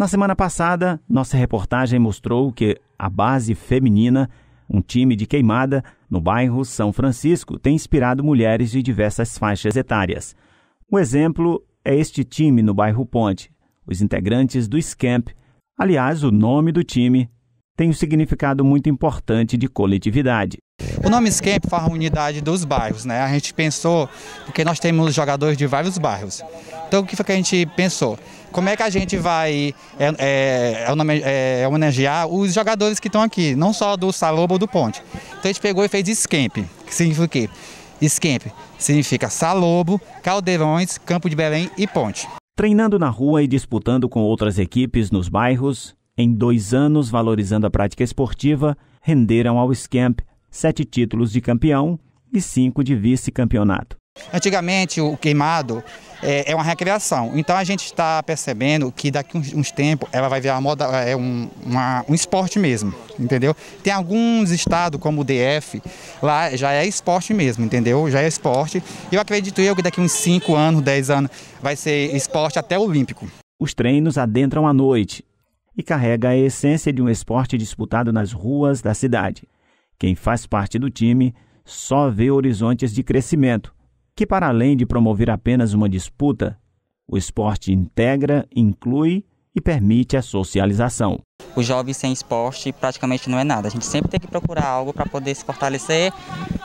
Na semana passada, nossa reportagem mostrou que a base feminina, um time de queimada no bairro São Francisco, tem inspirado mulheres de diversas faixas etárias. O exemplo é este time no bairro Ponte, os integrantes do Scamp. Aliás, o nome do time tem um significado muito importante de coletividade. O nome Scamp faz a unidade dos bairros, né? A gente pensou, porque nós temos jogadores de vários bairros. Então, o que foi que a gente pensou? Como é que a gente vai é, é, é, é, é homenagear os jogadores que estão aqui, não só do Salobo ou do Ponte? Então, a gente pegou e fez Scamp, que significa o quê? Scamp significa Salobo, Caldeirões, Campo de Belém e Ponte. Treinando na rua e disputando com outras equipes nos bairros, em dois anos valorizando a prática esportiva, renderam ao Scamp sete títulos de campeão e cinco de vice-campeonato. Antigamente, o queimado é, é uma recreação. Então a gente está percebendo que daqui uns, uns tempos ela vai virar moda, é um, uma, um esporte mesmo, entendeu? Tem alguns estados como o DF, lá já é esporte mesmo, entendeu? Já é esporte. eu acredito eu que daqui uns 5 anos, 10 anos, vai ser esporte até olímpico. Os treinos adentram à noite e carrega a essência de um esporte disputado nas ruas da cidade. Quem faz parte do time só vê horizontes de crescimento que, para além de promover apenas uma disputa, o esporte integra, inclui e permite a socialização. Os jovens sem esporte praticamente não é nada. A gente sempre tem que procurar algo para poder se fortalecer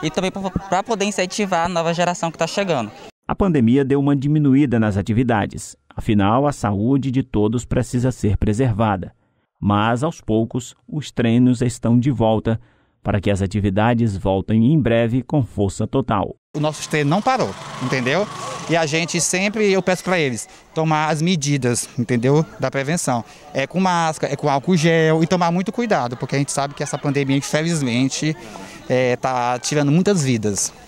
e também para poder incentivar a nova geração que está chegando. A pandemia deu uma diminuída nas atividades. Afinal, a saúde de todos precisa ser preservada. Mas, aos poucos, os treinos estão de volta para que as atividades voltem em breve com força total o nosso treino não parou, entendeu? E a gente sempre, eu peço para eles, tomar as medidas, entendeu? Da prevenção. É com máscara, é com álcool gel e tomar muito cuidado, porque a gente sabe que essa pandemia, infelizmente, está é, tá tirando muitas vidas.